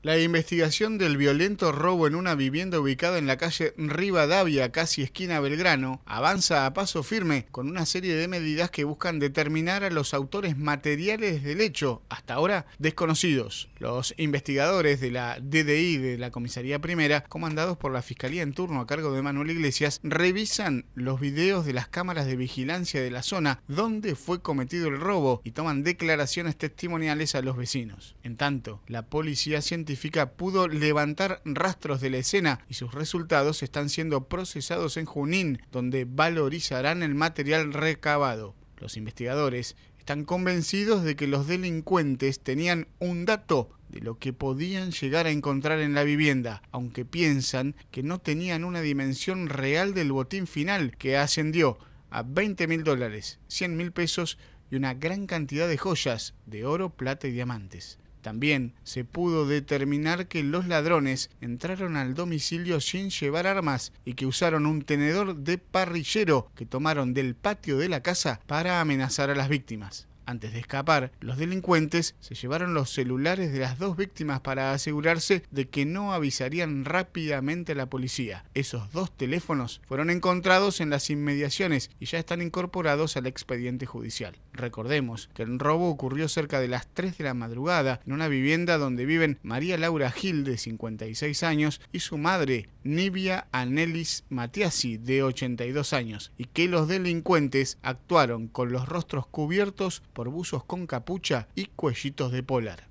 La investigación del violento robo en una vivienda ubicada en la calle Rivadavia, casi esquina Belgrano, avanza a paso firme con una serie de medidas que buscan determinar a los autores materiales del hecho, hasta ahora desconocidos. Los investigadores de la DDI de la Comisaría Primera, comandados por la Fiscalía en turno a cargo de Manuel Iglesias, revisan los videos de las cámaras de vigilancia de la zona donde fue cometido el robo y toman declaraciones testimoniales a los vecinos. En tanto, la policía siente pudo levantar rastros de la escena y sus resultados están siendo procesados en Junín, donde valorizarán el material recabado. Los investigadores están convencidos de que los delincuentes tenían un dato de lo que podían llegar a encontrar en la vivienda, aunque piensan que no tenían una dimensión real del botín final, que ascendió a 20 mil dólares, 100 mil pesos y una gran cantidad de joyas de oro, plata y diamantes. También se pudo determinar que los ladrones entraron al domicilio sin llevar armas y que usaron un tenedor de parrillero que tomaron del patio de la casa para amenazar a las víctimas. Antes de escapar, los delincuentes se llevaron los celulares de las dos víctimas para asegurarse de que no avisarían rápidamente a la policía. Esos dos teléfonos fueron encontrados en las inmediaciones y ya están incorporados al expediente judicial. Recordemos que el robo ocurrió cerca de las 3 de la madrugada en una vivienda donde viven María Laura Gil, de 56 años, y su madre, Nivia Anelis Matiasi, de 82 años, y que los delincuentes actuaron con los rostros cubiertos por buzos con capucha y cuellitos de polar.